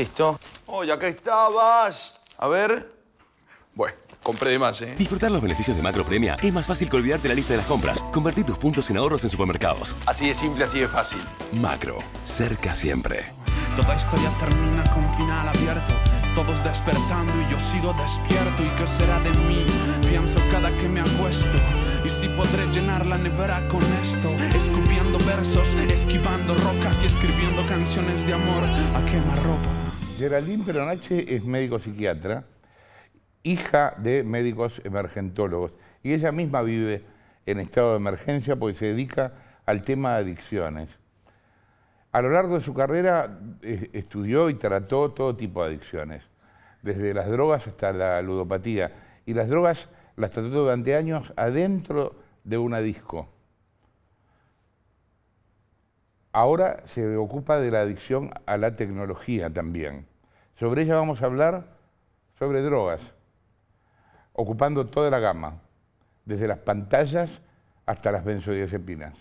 es esto? ya acá estabas. A ver. Bueno, compré de más, ¿eh? Disfrutar los beneficios de Macro Premia es más fácil que olvidarte la lista de las compras. Convertir tus puntos en ahorros en supermercados. Así de simple, así de fácil. Macro, cerca siempre. Toda historia termina con final abierto. Todos despertando y yo sigo despierto. ¿Y qué será de mí? Pienso cada que me acuesto. Y si podré llenar la nevera con esto, escupiendo versos, esquivando rocas y escribiendo canciones de amor a ropa. Geraldine Peronache es médico psiquiatra, hija de médicos emergentólogos, y ella misma vive en estado de emergencia porque se dedica al tema de adicciones. A lo largo de su carrera eh, estudió y trató todo tipo de adicciones, desde las drogas hasta la ludopatía, y las drogas las trató durante años adentro de una disco ahora se ocupa de la adicción a la tecnología también. Sobre ella vamos a hablar sobre drogas, ocupando toda la gama, desde las pantallas hasta las benzodiazepinas.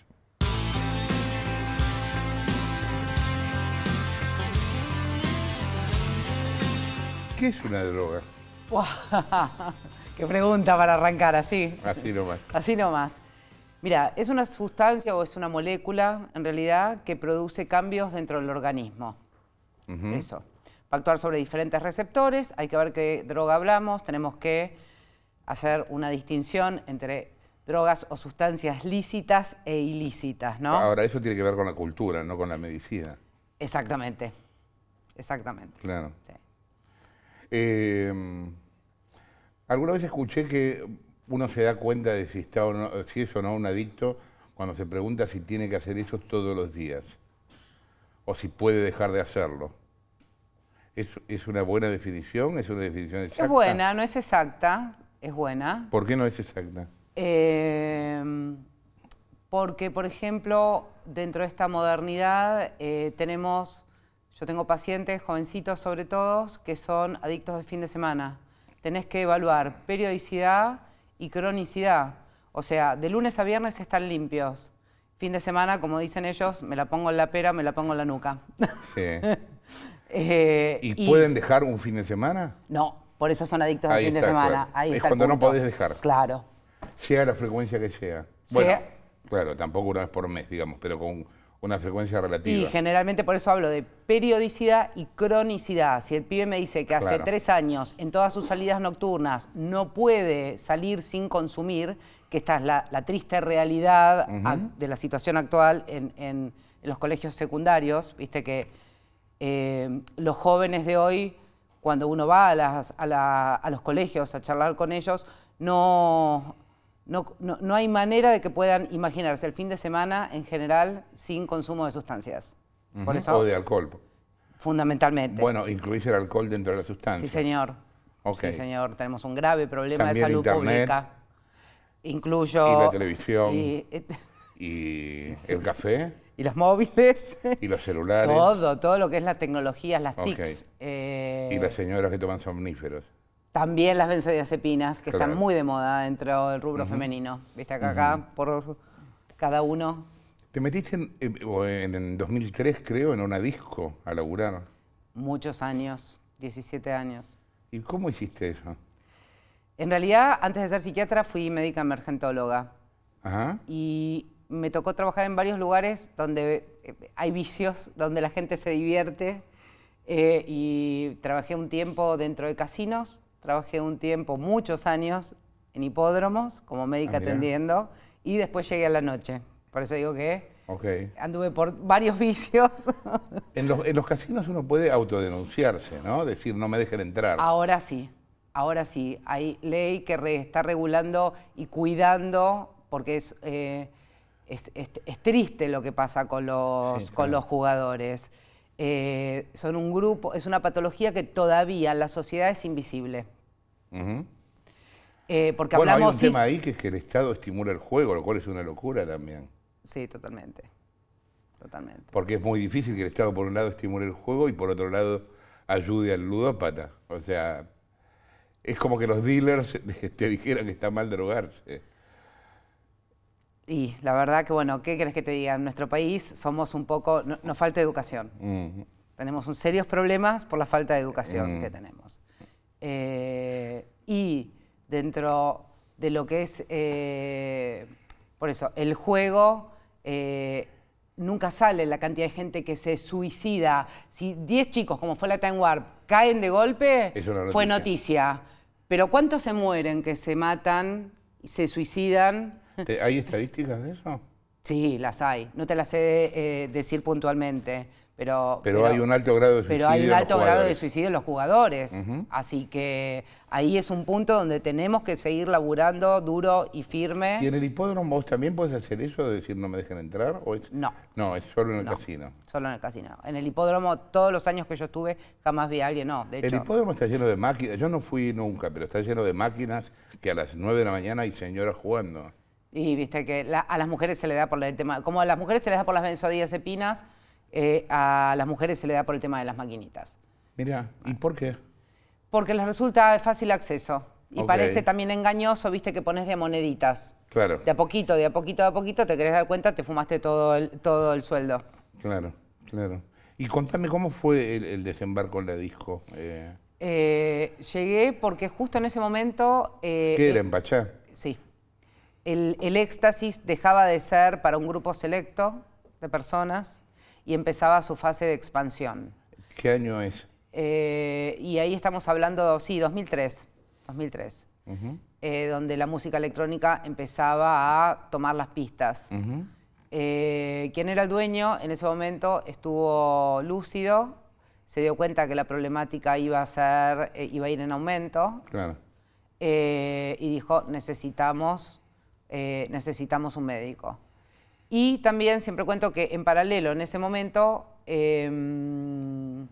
¿Qué es una droga? ¡Qué pregunta para arrancar así! Así nomás. Así nomás. Mira, es una sustancia o es una molécula, en realidad, que produce cambios dentro del organismo. Eso. Va a actuar sobre diferentes receptores, hay que ver qué droga hablamos, tenemos que hacer una distinción entre drogas o sustancias lícitas e ilícitas, ¿no? Ahora, eso tiene que ver con la cultura, no con la medicina. Exactamente, exactamente. Claro. Em, alguna vez escuché que uno se da cuenta de si, está o si es o no un adicto cuando se pregunta si tiene que hacer eso todos los días o si puede dejar de hacerlo. ¿Es, una buena definición? ¿Es una definición exacta? Es buena, no es exacta, es buena. ¿Por qué no es exacta? Em, porque, por ejemplo, dentro de esta modernidad eh, tenemos, yo tengo pacientes, jovencitos sobre todo, que son adictos de fin de semana. Tenés que evaluar periodicidad, y cronicidad. O sea, de lunes a viernes están limpios. Fin de semana, como dicen ellos, me la pongo en la pera, me la pongo en la nuca. Sí. Eh, ¿Y, pueden dejar un fin de semana? No, por eso son adictos al fin de semana. es cuando no podés dejar. Claro. Sea la frecuencia que sea. Bueno, claro, tampoco una vez por mes, digamos, pero con una frecuencia relativa. Y generalmente por eso hablo de periodicidad y cronicidad. Si el pibe me dice que hace tres años en todas sus salidas nocturnas no puede salir sin consumir, que esta es la, triste realidad de la situación actual en, los colegios secundarios, viste que eh, los jóvenes de hoy, cuando uno va las, a, a los colegios a charlar con ellos, no no, hay manera de que puedan imaginarse el fin de semana en general sin consumo de sustancias. o de alcohol. Fundamentalmente. Bueno, incluís el alcohol dentro de la sustancia. Sí, señor. Sí, señor. Tenemos un grave problema de salud pública. Incluyo... Y la televisión. Y, el café. Y los móviles. Y los celulares. Todo, todo lo que es las tecnologías, las TICs. Eh, y las señoras que toman somníferos. También las benzodiazepinas, que están muy de moda dentro del rubro femenino. Viste acá, acá, por cada uno. ¿Te metiste en, eh, en, 2003, creo, en una disco a laburar? Muchos años, 17 años. ¿Y cómo hiciste eso? En realidad, antes de ser psiquiatra, fui médica emergentóloga. Y me tocó trabajar en varios lugares donde eh, hay vicios, donde la gente se divierte. Eh, y trabajé un tiempo dentro de casinos, Trabajé un tiempo, muchos años, en hipódromos como médica ah, atendiendo y después llegué a la noche. Por eso digo que anduve por varios vicios. En los, casinos uno puede autodenunciarse, ¿no? Decir, no me dejen entrar. Ahora sí, ahora sí. Hay ley que está regulando y cuidando porque eh, es, es, triste lo que pasa con los, con los jugadores. Eh, son un grupo, es una patología que todavía la sociedad es invisible. Eh, porque bueno, hablamos hay un tema ahí que es que el Estado estimula el juego, lo cual es una locura también. Sí, totalmente. Totalmente. Porque es muy difícil que el Estado por un lado estimule el juego y por otro lado ayude al ludópata. O sea, es como que los dealers te dijeran que está mal drogarse. Y la verdad que, bueno, ¿qué crees que te diga? nuestro país somos un poco, nos falta educación. Tenemos un serios problemas por la falta de educación que tenemos. Eh, y dentro de lo que es, eh, por eso, el juego, eh, nunca sale la cantidad de gente que se suicida. Si 10 chicos, como fue la Time Warp, caen de golpe, fue noticia. Pero ¿cuántos se mueren, que se matan, y se suicidan? ¿Hay estadísticas de eso? Sí, las hay. No te las sé eh, decir puntualmente, pero, pero... hay un alto grado de suicidio. Pero hay alto grado de suicidio en los jugadores. Así que ahí es un punto donde tenemos que seguir laburando duro y firme. ¿Y en el hipódromo vos también puedes hacer eso de decir no me dejen entrar? O es... No. No, es solo en el casino. Solo en el casino. En el hipódromo, todos los años que yo estuve, jamás vi a alguien, no. De hecho, el hipódromo está lleno de máquinas. Yo no fui nunca, pero está lleno de máquinas que a las 9 de la mañana hay señoras jugando. Y viste que a las mujeres se le da por el tema, como a las mujeres se les da por las benzodiazepinas, eh, a las mujeres se le da por el tema de las maquinitas. Mira, ¿y por qué? Porque les resulta de fácil acceso. Y parece también engañoso, viste, que pones de moneditas. Claro. De a poquito, de a poquito, de a poquito, te querés dar cuenta, te fumaste todo el, todo el sueldo. Claro, claro. Y contame cómo fue el, desembarco en la disco. Eh. Eh, llegué porque justo en ese momento... Eh, ¿Qué era, en Pachá? Sí el, éxtasis dejaba de ser para un grupo selecto de personas y empezaba su fase de expansión. ¿Qué año es? Eh, y ahí estamos hablando, sí, 2003, 2003, eh, donde la música electrónica empezaba a tomar las pistas. Eh, quien era el dueño en ese momento estuvo lúcido, se dio cuenta que la problemática iba a ser, iba a ir en aumento. Claro. y dijo, necesitamos eh, necesitamos un médico. Y también siempre cuento que en paralelo, en ese momento, em,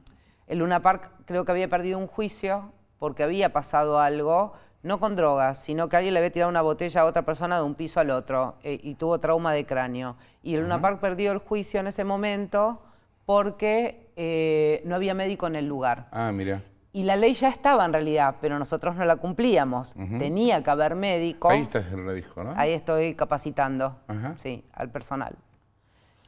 el Luna creo que había perdido un juicio porque había pasado algo, no con drogas, sino que alguien le había tirado una botella a otra persona de un piso al otro eh, y tuvo trauma de cráneo. Y el uh perdió el juicio en ese momento porque eh, no había médico en el lugar. Ah, mira. Y la ley ya estaba en realidad, pero nosotros no la cumplíamos. Tenía que haber médico. Ahí estás el disco, ¿no? Ahí estoy capacitando, al personal.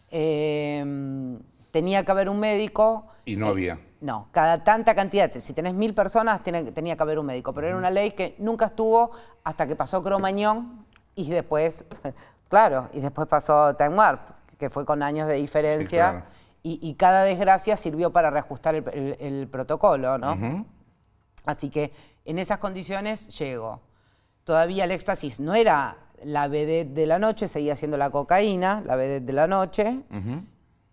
Em, tenía que haber un médico. Y no eh, había. No, cada tanta cantidad, si tenés mil personas, tenía que haber un médico. Pero era una ley que nunca estuvo hasta que pasó Cromañón y después, claro, y después pasó Time Warp, que fue con años de diferencia y, cada desgracia sirvió para reajustar el, protocolo, ¿no? Así que en esas condiciones llego. Todavía el éxtasis no era la vedette de la noche, seguía siendo la cocaína, la vedette de la noche.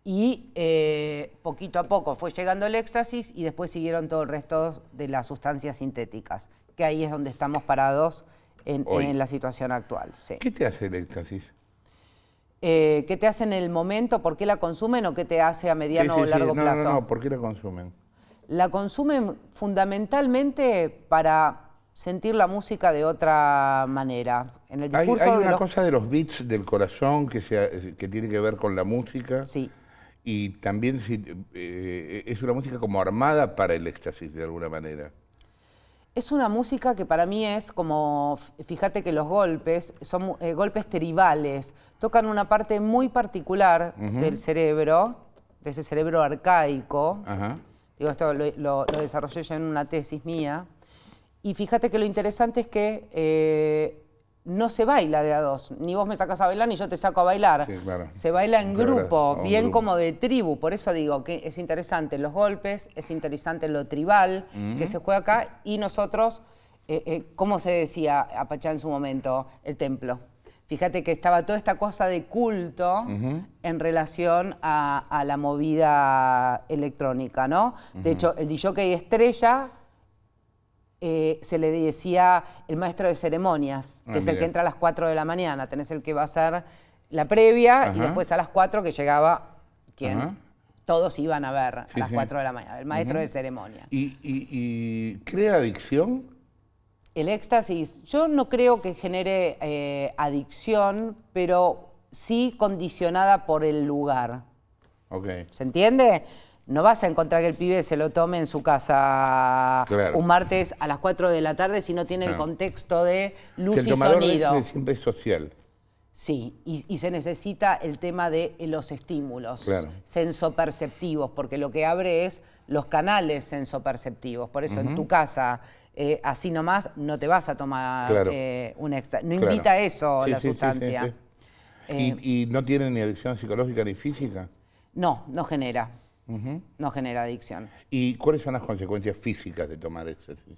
Y eh, poquito a poco fue llegando el éxtasis y después siguieron todo el resto de las sustancias sintéticas, que ahí es donde estamos parados en, la situación actual. ¿Qué te hace el éxtasis? Eh, qué te hace en el momento, por qué la consumen o qué te hace a mediano o largo sí. no, No, no, ¿por qué la consumen? La consumen fundamentalmente para sentir la música de otra manera. hay, una cosa de los beats del corazón que, que tiene que ver con la música. Sí. Y también eh, es una música como armada para el éxtasis de alguna manera. Es una música que para mí es como, fíjate que los golpes son eh, golpes teribales. tocan una parte muy particular del cerebro, de ese cerebro arcaico. Digo, esto lo, desarrollé yo en una tesis mía. Y fíjate que lo interesante es que eh, no se baila de a dos. Ni vos me sacas a bailar ni yo te saco a bailar. Se baila en grupo, bien como de tribu. Por eso digo que es interesante los golpes, es interesante lo tribal que se juega acá y nosotros, como eh, eh, ¿cómo se decía a en su momento? El templo. Fíjate que estaba toda esta cosa de culto en relación a, la movida electrónica, ¿no? De hecho, el DJ estrella eh, se le decía el maestro de ceremonias, ah, que es el que entra a las 4 de la mañana. Tenés el que va a hacer la previa y después a las 4 que llegaba quien todos iban a ver a las 4 de la mañana, el maestro de ceremonias. ¿Y, crea adicción? El éxtasis, yo no creo que genere eh, adicción, pero sí condicionada por el lugar. Okay. ¿Se entiende? No vas a encontrar que el pibe se lo tome en su casa un martes a las 4 de la tarde si no tiene el contexto de luz y sonido. siempre es social. Sí, y, se necesita el tema de los estímulos sensoperceptivos, porque lo que abre es los canales sensoperceptivos. Por eso en tu casa, eh, así nomás, no te vas a tomar eh, un extra. No invita a eso la sustancia. ¿Y, eh, ¿Y no tiene ni adicción psicológica ni física? No, no genera no genera adicción. ¿Y cuáles son las consecuencias físicas de tomar éxito?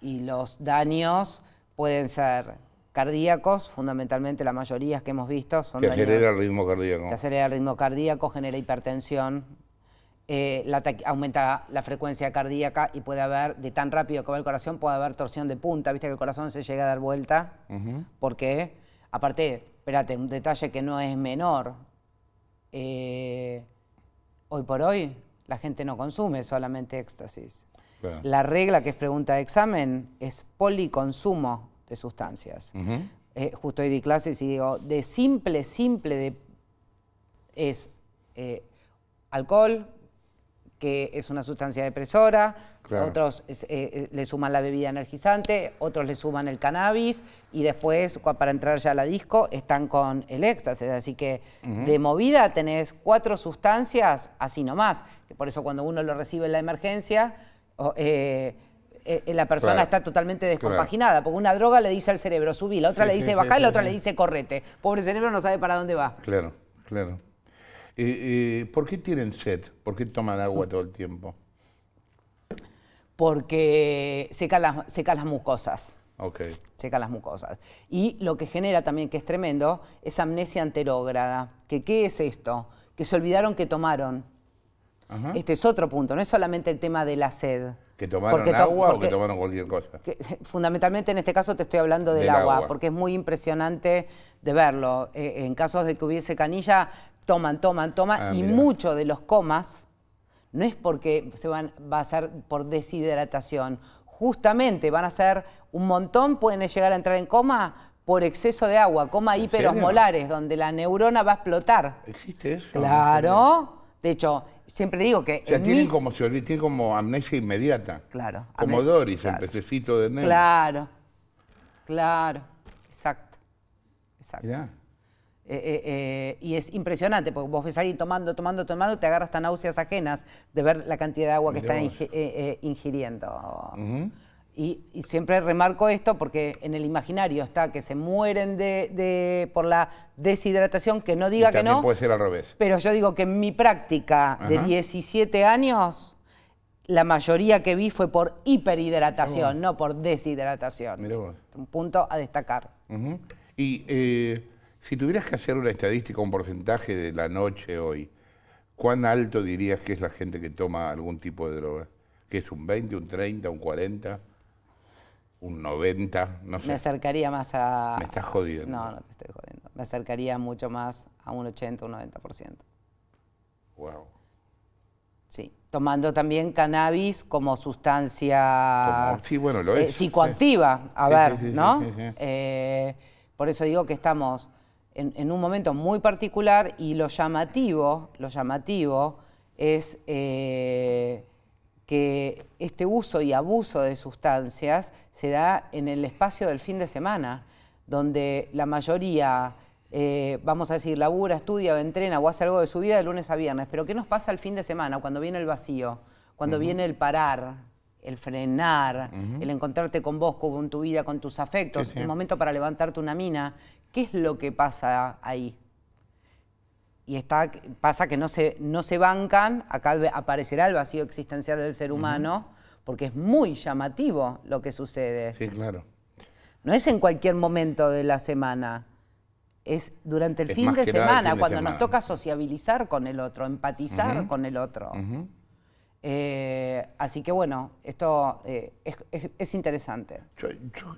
Y los daños pueden ser cardíacos, fundamentalmente la mayoría que hemos visto son que acelera el ritmo cardíaco. Que acelera el ritmo cardíaco, genera hipertensión, eh, la aumenta la frecuencia cardíaca y puede haber, de tan rápido como el corazón, puede haber torsión de punta, viste que el corazón se llega a dar vuelta, porque, aparte, espérate, un detalle que no es menor, eh, hoy por hoy la gente no consume solamente éxtasis. La regla que es pregunta de examen es policonsumo de sustancias. Eh, justo hoy di clases y digo, de simple, simple de, es eh, alcohol, que es una sustancia depresora, otros eh, eh, le suman la bebida energizante, otros le suman el cannabis y después para entrar ya a la disco están con el éxtasis. Así que de movida tenés cuatro sustancias así nomás. Por eso cuando uno lo recibe en la emergencia... Eh, la persona está totalmente descompaginada, porque una droga le dice al cerebro subir, la otra le dice bajar, bajá, la otra le dice correte. Pobre cerebro no sabe para dónde va. Claro, claro. ¿Por qué tienen sed? ¿Por qué toman agua todo el tiempo? Porque seca las, seca las mucosas. Ok. Seca las mucosas. Y lo que genera también, que es tremendo, es amnesia anterógrada. Que, ¿Qué es esto? Que se olvidaron que tomaron. Este es otro punto, no es solamente el tema de la sed. ¿Que tomaron agua o que tomaron cualquier cosa? fundamentalmente en este caso te estoy hablando del, agua, porque es muy impresionante de verlo. Eh, en casos de que hubiese canilla, toman, toman, toman, ah, y mucho de los comas no es porque se van, va a ser por deshidratación. Justamente van a ser un montón, pueden llegar a entrar en coma por exceso de agua, coma hiperosmolares, donde la neurona va a explotar. ¿Existe eso? Claro. De hecho, siempre digo que. O sea, tienen, como, como amnesia inmediata. Claro. Como Doris, el pececito de Nemo. Claro. Claro. Exacto. Exacto. Eh, eh, eh, y es impresionante, porque vos ves a alguien tomando, tomando, tomando, te agarras tan náuseas ajenas de ver la cantidad de agua que está ingiriendo. y, siempre remarco esto porque en el imaginario está que se mueren de, por la deshidratación, que no diga que no. puede ser al revés. Pero yo digo que en mi práctica de 17 años, la mayoría que vi fue por hiperhidratación, no por deshidratación. vos. Un punto a destacar. Y si tuvieras que hacer una estadística, un porcentaje de la noche hoy, ¿cuán alto dirías que es la gente que toma algún tipo de droga? ¿Que es un 20, un 30, un 40, un 90? Me acercaría más a... Me estás jodiendo. No, no te estoy jodiendo. Me acercaría mucho más a un 80, un 90%. Wow. Sí, tomando también cannabis como sustancia sí, bueno, lo eh, es, psicoactiva, a ver, ¿no? Eh, por eso digo que estamos en, un momento muy particular y lo llamativo, lo llamativo es eh, que este uso y abuso de sustancias se da en el espacio del fin de semana, donde la mayoría, eh, vamos a decir, labura, estudia o entrena o hace algo de su vida de lunes a viernes. Pero ¿qué nos pasa el fin de semana cuando viene el vacío, cuando viene el parar? el frenar, el encontrarte con vos, con tu vida, con tus afectos, el momento para levantarte una mina, ¿qué es lo que pasa ahí? Y está, pasa que no se, no se bancan, acá aparecerá el vacío existencial del ser humano, porque es muy llamativo lo que sucede. Sí, claro. No es en cualquier momento de la semana, es durante el, fin, de semana, cuando nos toca sociabilizar con el otro, empatizar con el otro. Eh, así que bueno, esto eh, es, interesante. Yo,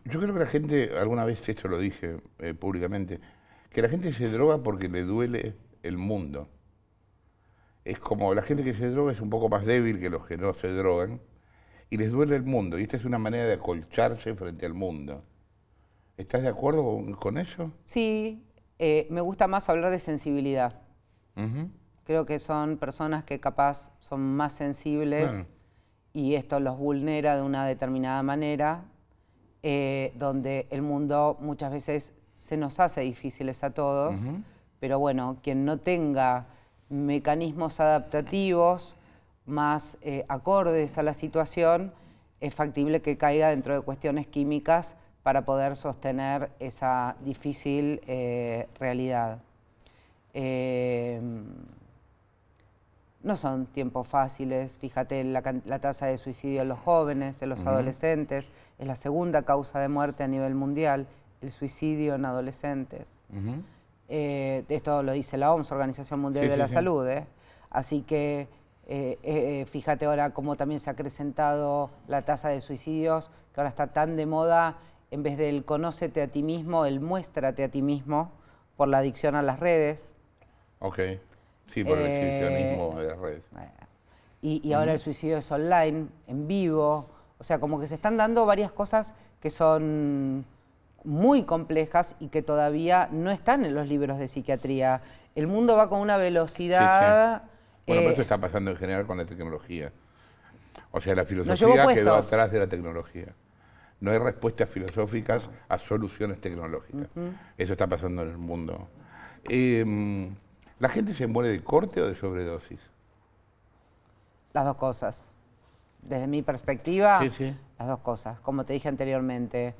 creo que la gente, alguna vez esto lo dije eh, públicamente, que la gente se droga porque le duele el mundo. Es como la gente que se droga es un poco más débil que los que no se drogan y les duele el mundo. Y esta es una manera de acolcharse frente al mundo. ¿Estás de acuerdo con, eso? Sí, me gusta más hablar de sensibilidad. Creo que son personas que capaz son más sensibles y esto los vulnera de una determinada manera, eh, donde el mundo muchas veces se nos hace difíciles a todos, pero bueno, quien no tenga mecanismos adaptativos más eh, acordes a la situación, es factible que caiga dentro de cuestiones químicas para poder sostener esa difícil eh, realidad no son tiempos fáciles. Fíjate la, la tasa de suicidio en los jóvenes, en los adolescentes, es la segunda causa de muerte a nivel mundial, el suicidio en adolescentes. Eh, esto lo dice la OMS, Organización Mundial de la Salud. ¿eh? Así que eh, fíjate ahora cómo también se ha acrecentado la tasa de suicidios, que ahora está tan de moda, en vez del conócete a ti mismo, el muéstrate a ti mismo por la adicción a las redes. Okay. Sí, por el eh, exhibicionismo de las redes. Y, ahora el suicidio es online, en vivo. O sea, como que se están dando varias cosas que son muy complejas y que todavía no están en los libros de psiquiatría. El mundo va con una velocidad... Bueno, pero eso eh, está pasando en general con la tecnología. O sea, la filosofía quedó atrás de la tecnología. No hay respuestas filosóficas a soluciones tecnológicas. Eso está pasando en el mundo. Em, ¿La gente se muere de corte o de sobredosis? Las dos cosas. Desde mi perspectiva, las dos cosas. Como te dije anteriormente,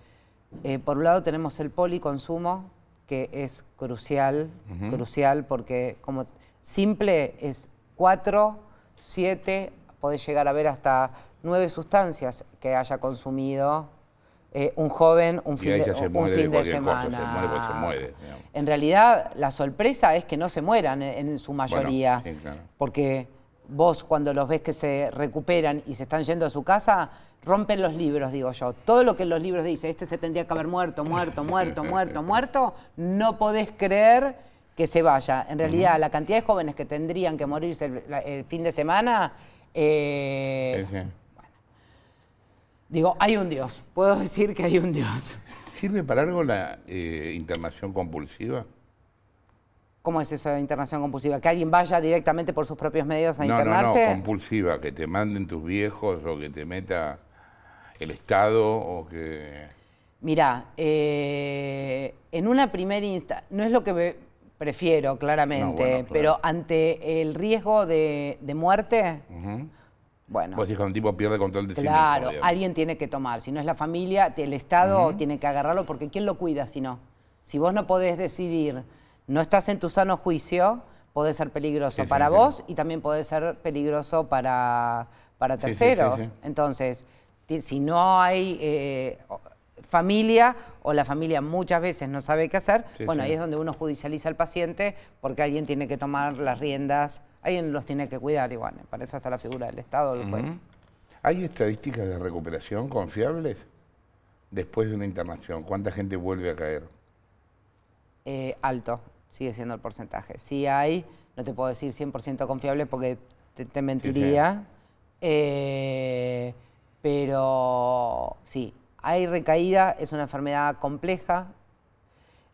eh, por un lado tenemos el policonsumo, que es crucial, crucial, porque como simple es cuatro, siete, podés llegar a ver hasta nueve sustancias que haya consumido eh, un joven un fin, de, un fin de, semana. Cosa, se muere, se muere, en realidad, la sorpresa es que no se mueran en, su mayoría. Porque vos, cuando los ves que se recuperan y se están yendo a su casa, rompen los libros, digo yo. Todo lo que en los libros dice, este se tendría que haber muerto, muerto, muerto, muerto, muerto, no podés creer que se vaya. En realidad, la cantidad de jóvenes que tendrían que morirse el, fin de semana. Eh, Digo, hay un Dios. Puedo decir que hay un Dios. ¿Sirve para algo la eh, internación compulsiva? ¿Cómo es eso de internación compulsiva? ¿Que alguien vaya directamente por sus propios medios a no, internarse? No, no, compulsiva, que te manden tus viejos o que te meta el Estado o que... mira eh, en una primera instancia, no es lo que prefiero claramente, pero ante el riesgo de, muerte, bueno. Vos un tipo pierde control de Claro, alguien tiene que tomar. Si no es la familia, el Estado tiene que agarrarlo porque ¿quién lo cuida si no? Si vos no podés decidir, no estás en tu sano juicio, puede ser peligroso para vos y también puede ser peligroso para, para terceros. Entonces, si no hay eh, familia o la familia muchas veces no sabe qué hacer, bueno, ahí es donde uno judicializa al paciente porque alguien tiene que tomar las riendas, alguien los tiene que cuidar igual, para eso está la figura del Estado, el juez. ¿Hay estadísticas de recuperación confiables después de una internación? ¿Cuánta gente vuelve a caer? Eh, alto, sigue siendo el porcentaje. Si hay, no te puedo decir 100% confiable porque te, mentiría, eh, pero sí, hay recaída, es una enfermedad compleja.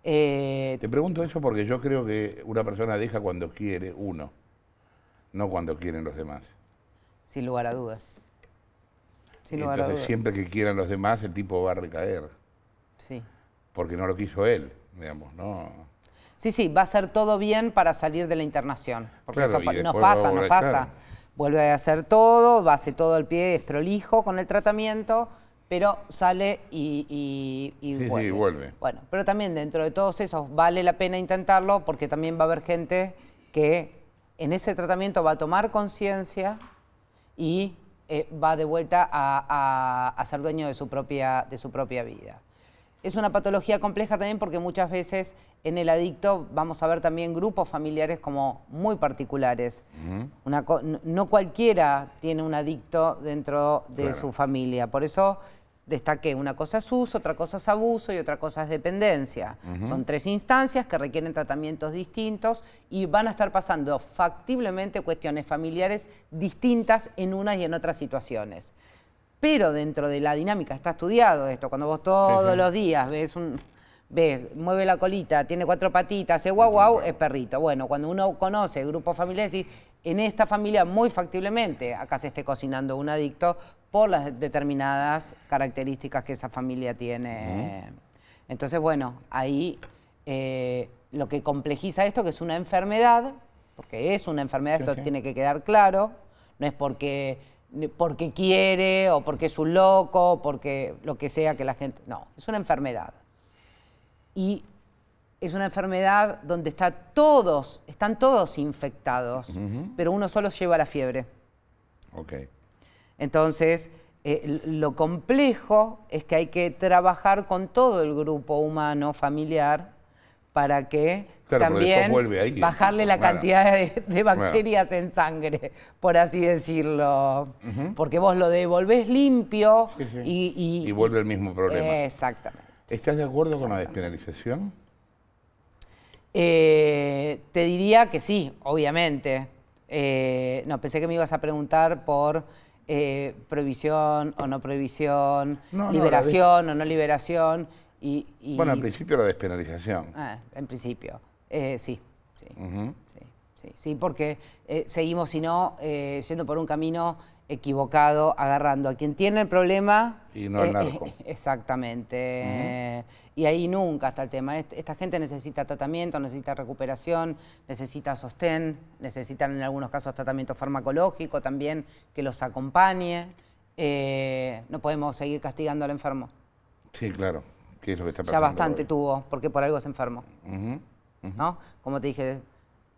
Eh, Te pregunto eso porque yo creo que una persona deja cuando quiere uno, no cuando quieren los demás. Sin lugar a dudas. Sin lugar a dudas. siempre que quieran los demás el tipo va a recaer. Sí. Porque no lo quiso él, digamos, ¿no? Sí, sí, va a ser todo bien para salir de la internación. Porque eso nos pasa, nos pasa. Vuelve a hacer todo, va a hacer todo al pie, es prolijo con el tratamiento pero sale y, vuelve. Sí, vuelve. Bueno, pero también dentro de todos esos vale la pena intentarlo porque también va a haber gente que en ese tratamiento va a tomar conciencia y eh, va de vuelta a, ser dueño de su, propia, de su propia vida. Es una patología compleja también porque muchas veces en el adicto vamos a ver también grupos familiares como muy particulares. no cualquiera tiene un adicto dentro de su familia. Por eso destaqué, una cosa es uso, otra cosa es abuso y otra cosa es dependencia. Son tres instancias que requieren tratamientos distintos y van a estar pasando factiblemente cuestiones familiares distintas en unas y en otras situaciones. Pero dentro de la dinámica está estudiado esto, cuando vos todos los días ves un... Ves, mueve la colita, tiene cuatro patitas, hace guau guau, es perrito. Bueno, cuando uno conoce grupos familiares, y en esta familia muy factiblemente acá se esté cocinando un adicto por las determinadas características que esa familia tiene. Entonces, bueno, ahí eh, lo que complejiza esto, que es una enfermedad, porque es una enfermedad, esto tiene que quedar claro, no es porque, porque quiere o porque es un loco, porque lo que sea que la gente... No, es una enfermedad. Y es una enfermedad donde está todos, están todos infectados, pero uno solo lleva la fiebre. Ok. Entonces, eh, lo complejo es que hay que trabajar con todo el grupo humano, familiar, para que también ¿eh? bajarle la cantidad de, bacterias en sangre, por así decirlo. Porque vos lo devolvés limpio Y, y, y, vuelve el mismo problema. Exactamente. ¿Estás de acuerdo con la despenalización? Eh, te diría que sí, obviamente. Eh, no, pensé que me ibas a preguntar por eh, prohibición o no prohibición, liberación o no liberación. Y, Bueno, en principio la despenalización. Ah, en principio, eh, sí. sí, sí. Sí, porque eh, seguimos, si no, eh, yendo por un camino equivocado, agarrando a quien tiene el problema. Y no al eh, narco. exactamente. Y ahí nunca está el tema. Esta gente necesita tratamiento, necesita recuperación, necesita sostén, necesitan en algunos casos tratamiento farmacológico también que los acompañe. no podemos seguir castigando al enfermo. Sí, claro. lo que está pasando? Ya bastante tuvo, porque por algo es enfermo. ¿No? Como te dije,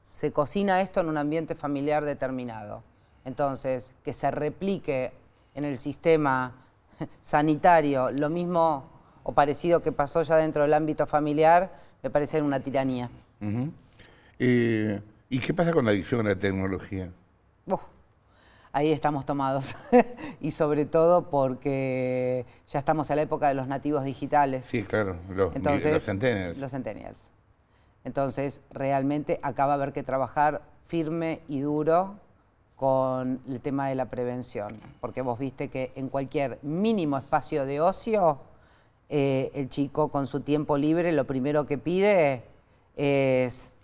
se cocina esto en un ambiente familiar determinado. Entonces, que se replique en el sistema sanitario lo mismo o parecido que pasó ya dentro del ámbito familiar, me parece una tiranía. Eh, ¿Y qué pasa con la adicción a la tecnología? ahí estamos tomados. y sobre todo porque ya estamos en la época de los nativos digitales. Sí, claro, los, Entonces, los Los entonces, realmente acaba haber que trabajar firme y duro con el tema de la prevención, porque vos viste que en cualquier mínimo espacio de ocio, eh, el chico con su tiempo libre lo primero que pide es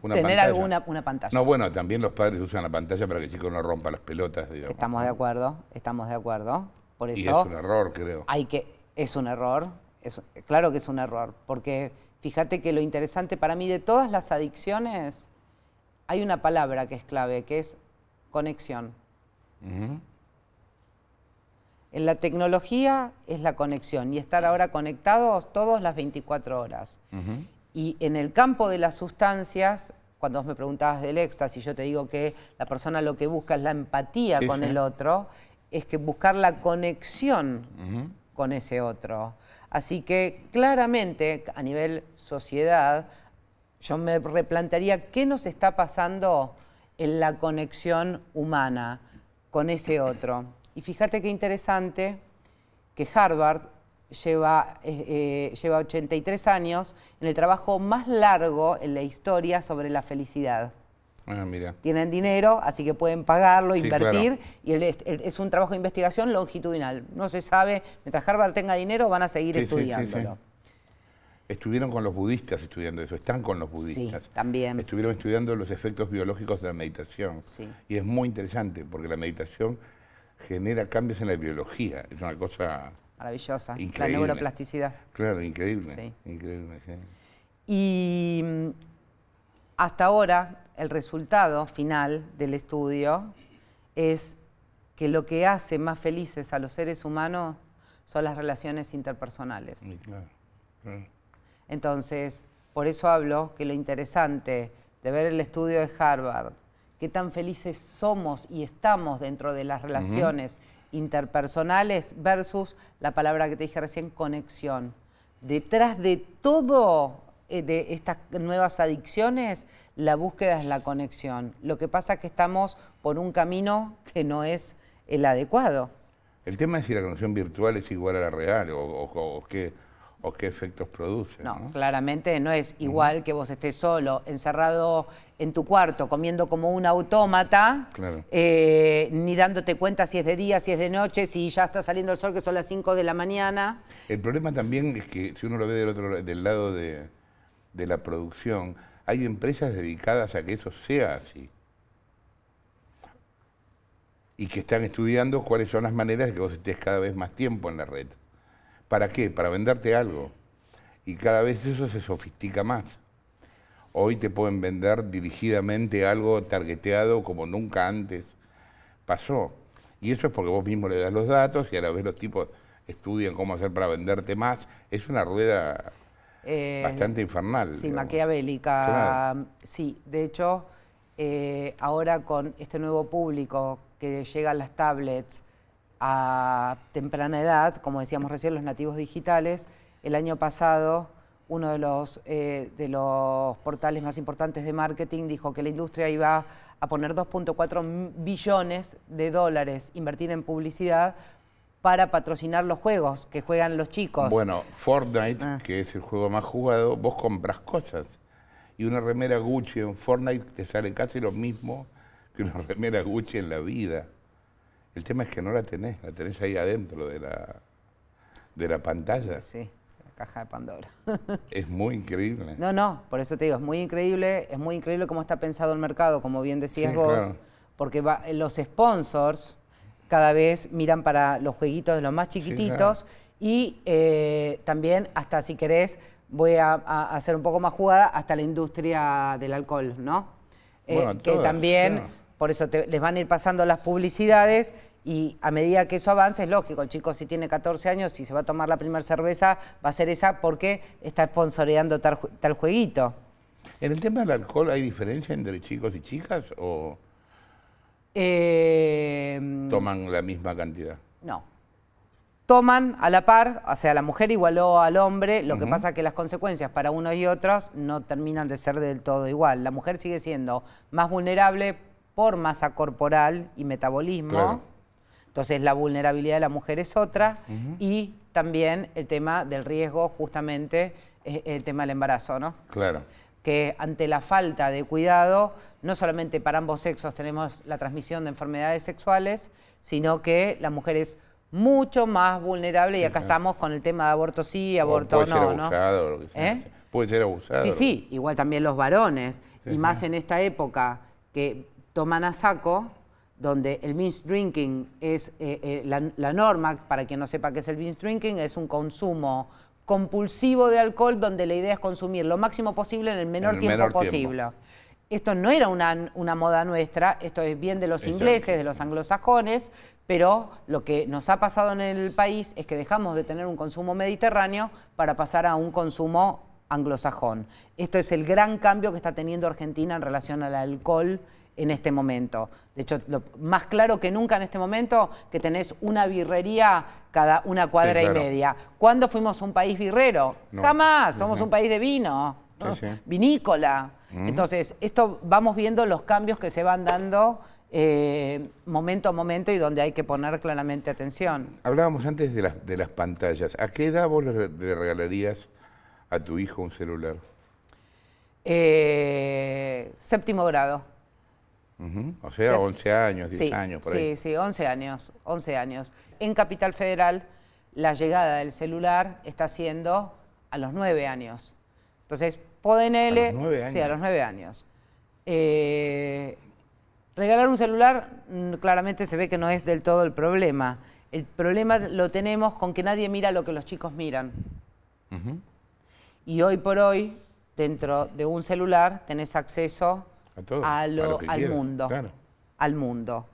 tener alguna una pantalla. No, bueno, también los padres usan la pantalla para que el chico no rompa las pelotas, Estamos de acuerdo, estamos de acuerdo. Por eso y es un error, creo. Hay que, es un error, es, claro que es un error, porque Fíjate que lo interesante para mí de todas las adicciones, hay una palabra que es clave, que es conexión. En la tecnología es la conexión y estar ahora conectados todos las 24 horas. Y en el campo de las sustancias, cuando vos me preguntabas del éxtasis, yo te digo que la persona lo que busca es la empatía con el otro, es que buscar la conexión con ese otro. Así que claramente a nivel sociedad, yo me replantearía qué nos está pasando en la conexión humana con ese otro. Y fíjate qué interesante que Harvard lleva, eh, eh, lleva 83 años en el trabajo más largo en la historia sobre la felicidad. Ah, Tienen dinero, así que pueden pagarlo, invertir, y es un trabajo de investigación longitudinal. No se sabe, mientras Harvard tenga dinero, van a seguir sí, estudiándolo. Estuvieron con los budistas estudiando eso, están con los budistas. también. Estuvieron estudiando los efectos biológicos de la meditación. Y es muy interesante porque la meditación genera cambios en la biología. Es una cosa maravillosa. Increíble. La neuroplasticidad. Claro, increíble. Increíble, Y mm, hasta ahora el resultado final del estudio es que lo que hace más felices a los seres humanos son las relaciones interpersonales. Entonces, por eso hablo que lo interesante de ver el estudio de Harvard, qué tan felices somos y estamos dentro de las relaciones interpersonales versus la palabra que te dije recién, conexión. Detrás de todo eh, de estas nuevas adicciones, la búsqueda es la conexión. Lo que pasa es que estamos por un camino que no es el adecuado. El tema es si la conexión virtual es igual a la real o, qué, efectos produce. No, claramente no es igual que vos estés solo, encerrado en tu cuarto, comiendo como un autómata, eh, ni dándote cuenta si es de día, si es de noche, si ya está saliendo el sol, que son las 5 de la mañana. El problema también es que si uno lo ve del, otro, del lado de, de la producción, hay empresas dedicadas a que eso sea así. Y que están estudiando cuáles son las maneras de que vos estés cada vez más tiempo en la red. ¿Para qué? Para venderte algo. Y cada vez eso se sofistica más. Hoy te pueden vender dirigidamente algo targeteado como nunca antes pasó. Y eso es porque vos mismo le das los datos y a la vez los tipos estudian cómo hacer para venderte más. Es una rueda eh, Bastante infernal. Sí, maquiavélica. Sí, de hecho, eh, ahora con este nuevo público que llegan las tablets a temprana edad, como decíamos recién, los nativos digitales, el año pasado uno de los, eh, de los portales más importantes de marketing dijo que la industria iba a poner 2.4 billones de dólares invertir en publicidad para patrocinar los juegos que juegan los chicos. Bueno, Fortnite, ah. que es el juego más jugado, vos compras cosas. Y una remera Gucci en Fortnite te sale casi lo mismo que una remera Gucci en la vida. El tema es que no la tenés, la tenés ahí adentro de la, de la pantalla. Sí, la caja de Pandora. es muy increíble. No, no, por eso te digo, es muy increíble, es muy increíble cómo está pensado el mercado, como bien decías vos. Porque los sponsors cada vez miran para los jueguitos de los más chiquititos y eh, también hasta si querés voy a, hacer un poco más jugada hasta la industria del alcohol, ¿no? Eh, que también, por eso les van a ir pasando las publicidades y a medida que eso avance, es lógico, el chico si tiene 14 años, si se va a tomar la primera cerveza, va a ser esa porque está sponsoreando tal, tal jueguito. En el tema del alcohol, ¿hay diferencia entre chicos y chicas o...? Em, Toman la misma cantidad. No. Toman a la par, o sea, la mujer igualó al hombre, lo que pasa es que las consecuencias para unos y otros no terminan de ser del todo igual. La mujer sigue siendo más vulnerable por masa corporal y metabolismo. Entonces la vulnerabilidad de la mujer es otra y también el tema del riesgo, justamente, el tema del embarazo, ¿no? Claro que ante la falta de cuidado, no solamente para ambos sexos tenemos la transmisión de enfermedades sexuales, sino que la mujer es mucho más vulnerable y acá estamos con el tema de aborto sí, aborto puede no, ser ¿no? ¿Eh? Puede ser abusado. Sí, sí, igual también los varones, y más en esta época que toman a saco, donde el binge drinking es eh, eh, la, norma, para quien no sepa qué es el binge drinking, es un consumo compulsivo de alcohol donde la idea es consumir lo máximo posible en el menor tiempo posible. Esto no era una, una, moda nuestra, esto es bien de los ingleses, de los anglosajones, pero lo que nos ha pasado en el país es que dejamos de tener un consumo mediterráneo para pasar a un consumo anglosajón. Esto es el gran cambio que está teniendo Argentina en relación al alcohol en este momento. De hecho, más claro que nunca en este momento que tenés una birrería cada una cuadra y media. ¿Cuándo fuimos un país birrero? Jamás, somos un país de vino, vinícola. Entonces, esto vamos viendo los cambios que se van dando eh, momento a momento y donde hay que poner claramente atención. Hablábamos antes de las, pantallas. ¿A qué edad vos le, regalarías a tu hijo un celular? Eh, séptimo grado. O sea, 11 años, 10 años, por ahí. Sí, sí, 11 años, 11 años. En Capital Federal, la llegada del celular está siendo a los 9 años. Entonces, PODNL... A Sí, a los 9 años. Eh, regalar un celular mm, claramente se ve que no es del todo el problema. El problema lo tenemos con que nadie mira lo que los chicos miran. Y hoy por hoy, dentro de un celular, tenés acceso a al, mundo, al eh, mundo.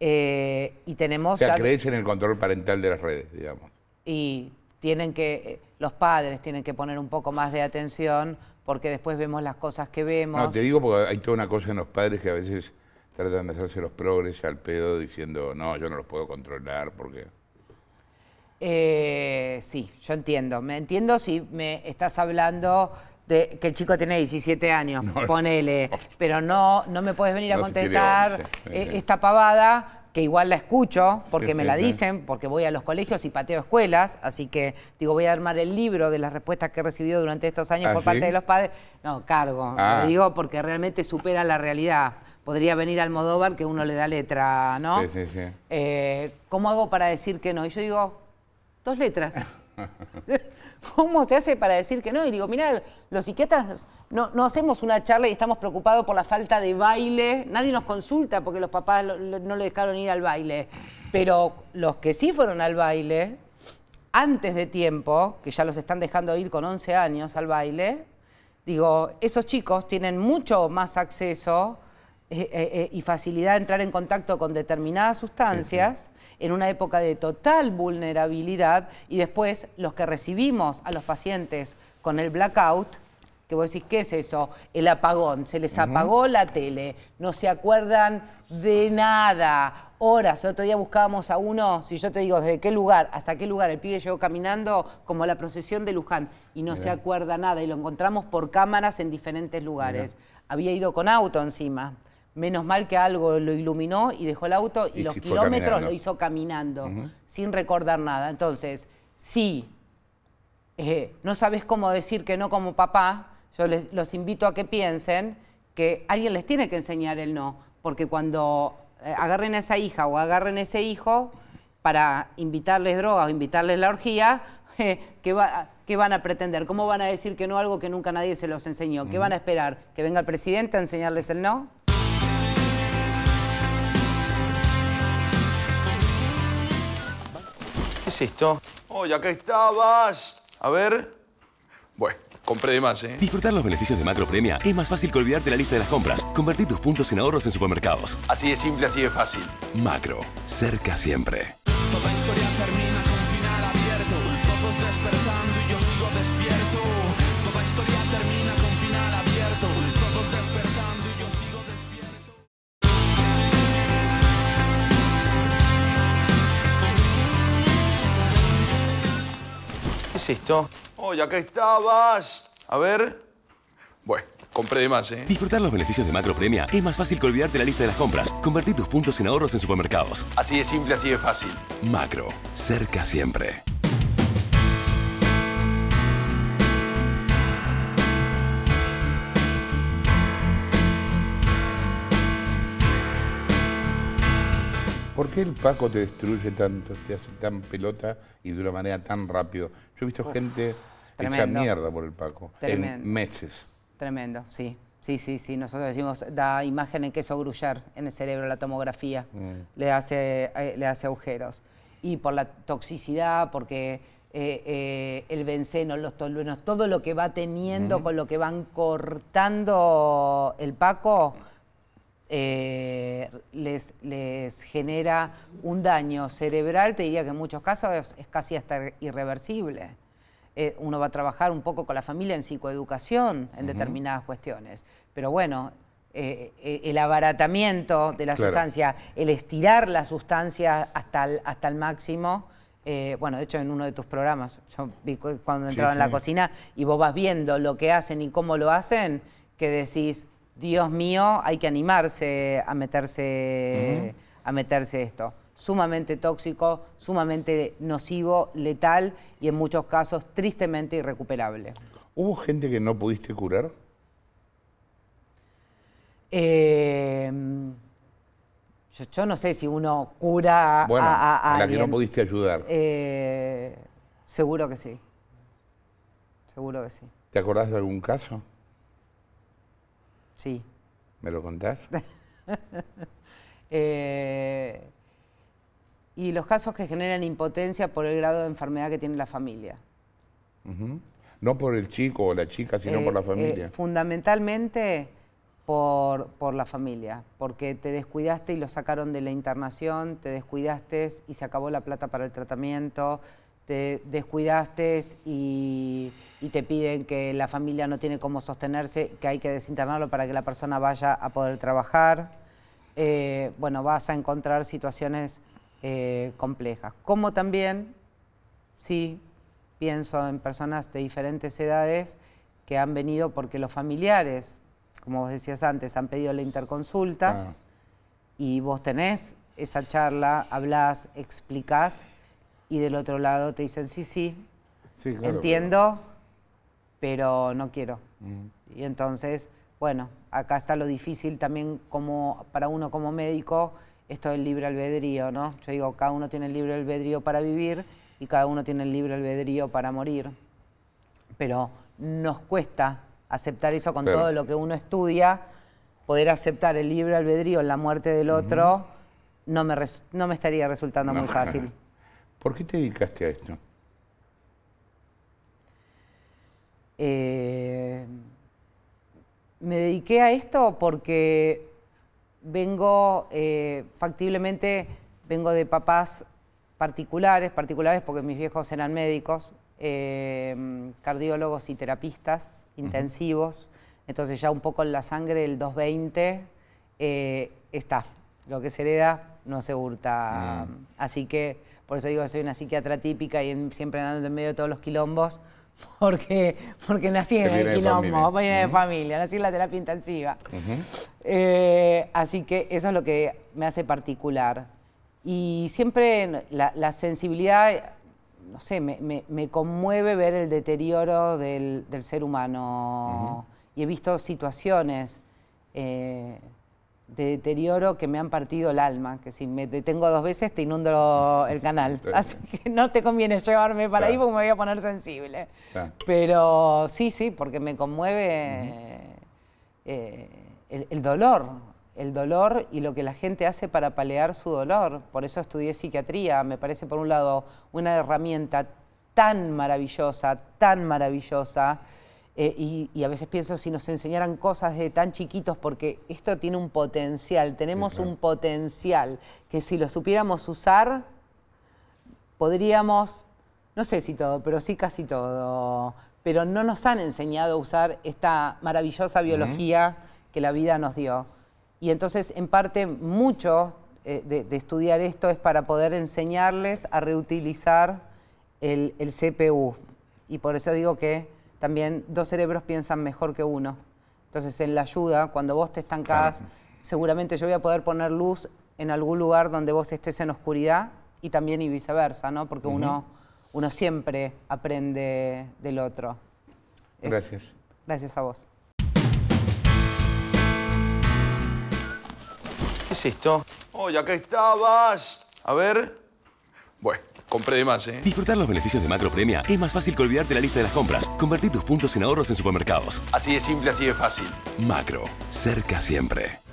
y tenemos... O sea, ya... en el control parental de las redes, digamos. Y tienen que, eh, los padres tienen que poner un poco más de atención porque después vemos las cosas que vemos. No, te digo porque hay toda una cosa en los padres que a veces tratan de hacerse los progres al pedo diciendo, no, yo no los puedo controlar porque... Eh, sí, yo entiendo. Me entiendo si me estás hablando que el chico tiene 17 años, ponele, pero no, no me puedes venir a contestar eh, esta pavada que igual la escucho porque me la dicen, porque voy a los colegios y pateo escuelas, así que digo, voy a armar el libro de las respuestas que he recibido durante estos años ¿Ah, por parte de los padres. No, cargo, ah. digo porque realmente supera la realidad. Podría venir al Modóvar que uno le da letra, ¿no? Sí, sí, sí. Eh, ¿Cómo hago para decir que no? Y yo digo, dos letras. ¿Cómo se hace para decir que no? Y digo, mira, los psiquiatras no, hacemos una charla y estamos preocupados por la falta de baile. Nadie nos consulta porque los papás no le dejaron ir al baile. Pero los que sí fueron al baile, antes de tiempo, que ya los están dejando ir con 11 años al baile, digo, esos chicos tienen mucho más acceso eh, eh, eh, y facilidad de entrar en contacto con determinadas sustancias en una época de total vulnerabilidad y después los que recibimos a los pacientes con el blackout, que vos decís, ¿qué es eso? El apagón, se les apagó la tele, no se acuerdan de nada, horas, el otro día buscábamos a uno, si yo te digo desde qué lugar, hasta qué lugar, el pibe llegó caminando como la procesión de Luján y no se acuerda nada y lo encontramos por cámaras en diferentes lugares, había ido con auto encima. Menos mal que algo lo iluminó y dejó el auto y, los kilómetros lo hizo caminando, sin recordar nada. Entonces, si eh, no sabes cómo decir que no como papá, yo les, los invito a que piensen que alguien les tiene que enseñar el no, porque cuando eh, agarren a esa hija o agarren a ese hijo para invitarles droga o invitarles la orgía, eh, ¿Qué van a pretender? ¿Cómo van a decir que no algo que nunca nadie se los enseñó? ¿Qué van a esperar? ¿Que venga el presidente a enseñarles el no? es esto? ya acá estabas. A ver. Bueno, compré de más, ¿eh? Disfrutar los beneficios de Macro Premia es más fácil que olvidarte la lista de las compras. Convertir tus puntos en ahorros en supermercados. Así de simple, así de fácil. Macro. Cerca siempre. es esto? Oye, acá estabas. A ver. Bueno, compré de más, ¿eh? Disfrutar los beneficios de Macro Premia es más fácil que olvidarte la lista de las compras. Convertir tus puntos en ahorros en supermercados. Así de simple, así de fácil. Macro. Cerca siempre. ¿Por qué el Paco te destruye tanto, te hace tan pelota y de una manera tan rápido? Yo he visto gente que hecha mierda por el Paco en meses. Tremendo, sí. Sí, sí, sí. Nosotros decimos, da imagen en queso grullar en el cerebro, la tomografía. Mm. Le, hace, eh, le hace agujeros. Y por la toxicidad, porque eh, eh, el benceno, los toluenos, todo lo que va teniendo, mm. con lo que van cortando el Paco, eh, les, les genera un daño cerebral, te diría que en muchos casos es, casi hasta irreversible. Eh, uno va a trabajar un poco con la familia en psicoeducación en determinadas cuestiones. Pero bueno, eh, el abaratamiento de la sustancia, el estirar la sustancia hasta el, hasta el máximo. bueno, de hecho en uno de tus programas, yo vi cuando entraba en la cocina y vos vas viendo lo que hacen y cómo lo hacen, que decís, Dios mío, hay que animarse a meterse, a meterse esto. Sumamente tóxico, sumamente nocivo, letal y en muchos casos tristemente irrecuperable. ¿Hubo gente que no pudiste curar? Em, yo, no sé si uno cura a, a, a, la que no pudiste ayudar. Eh, seguro que sí. Seguro que sí. ¿Te acordás de algún caso? Sí. ¿Me lo contás? Eh, y los casos que generan impotencia por el grado de enfermedad que tiene la familia. No por el chico o la chica, sino por la eh, familia. Eh, fundamentalmente por, por la familia, porque te descuidaste y lo sacaron de la internación, te descuidaste y se acabó la plata para el tratamiento, te descuidaste y y te piden que la familia no tiene cómo sostenerse, que hay que desinternarlo para que la persona vaya a poder trabajar, eh, bueno, vas a encontrar situaciones eh, complejas. Como también, sí, pienso en personas de diferentes edades que han venido porque los familiares, como vos decías antes, han pedido la interconsulta y vos tenés esa charla, hablas explicás y del otro lado te dicen, sí, sí, entiendo pero no quiero. Y entonces, bueno, acá está lo difícil también como para uno como médico, esto del libre albedrío, ¿no? Yo digo, cada uno tiene el libre albedrío para vivir y cada uno tiene el libre albedrío para morir. Pero nos cuesta aceptar eso con todo lo que uno estudia, poder aceptar el libre albedrío en la muerte del otro, no, me no me estaría resultando muy fácil. ¿Por qué te dedicaste a esto? Eh, me dediqué a esto porque vengo, eh, factiblemente, vengo de papás particulares, particulares porque mis viejos eran médicos, eh, cardiólogos y terapistas intensivos, entonces ya un poco en la sangre el 220 está, lo que se hereda no se hurta, ah. así que por eso digo que soy una psiquiatra típica y siempre andando en medio de todos los quilombos, porque, porque nací en el quilombo, de, familia, nací en la terapia intensiva. Eh, así que eso es lo que me hace particular. Y siempre la, sensibilidad, no sé, me, conmueve ver el deterioro del, ser humano. Y he visto situaciones. Eh, de deterioro que me han partido el alma, que si me detengo dos veces te inundo el canal. Así que no te conviene llevarme para ahí porque me voy a poner sensible. Pero sí, sí, porque me conmueve eh, el, el, dolor, el dolor y lo que la gente hace para palear su dolor. Por eso estudié psiquiatría, me parece por un lado una herramienta tan maravillosa, tan maravillosa, eh, y, a veces pienso si nos enseñaran cosas de tan chiquitos, porque esto tiene un potencial, tenemos un potencial que si lo supiéramos usar, podríamos, no sé si todo, pero sí casi todo, pero no nos han enseñado a usar esta maravillosa biología que la vida nos dio. Y entonces, en parte, mucho eh, de, estudiar esto es para poder enseñarles a reutilizar el CPU. Y por eso digo que también dos cerebros piensan mejor que uno. Entonces, en la ayuda, cuando vos te estancás, seguramente yo voy a poder poner luz en algún lugar donde vos estés en oscuridad y también y viceversa, ¿no? Porque uno, uno siempre aprende del otro. Gracias. gracias a vos. ¿Qué es esto? Oye, acá estabas. A ver. Bueno compré de más, ¿eh? Disfrutar los beneficios de Macro Premia es más fácil que olvidarte la lista de las compras. Convertir tus puntos en ahorros en supermercados. Así de simple, así de fácil. Macro. Cerca siempre.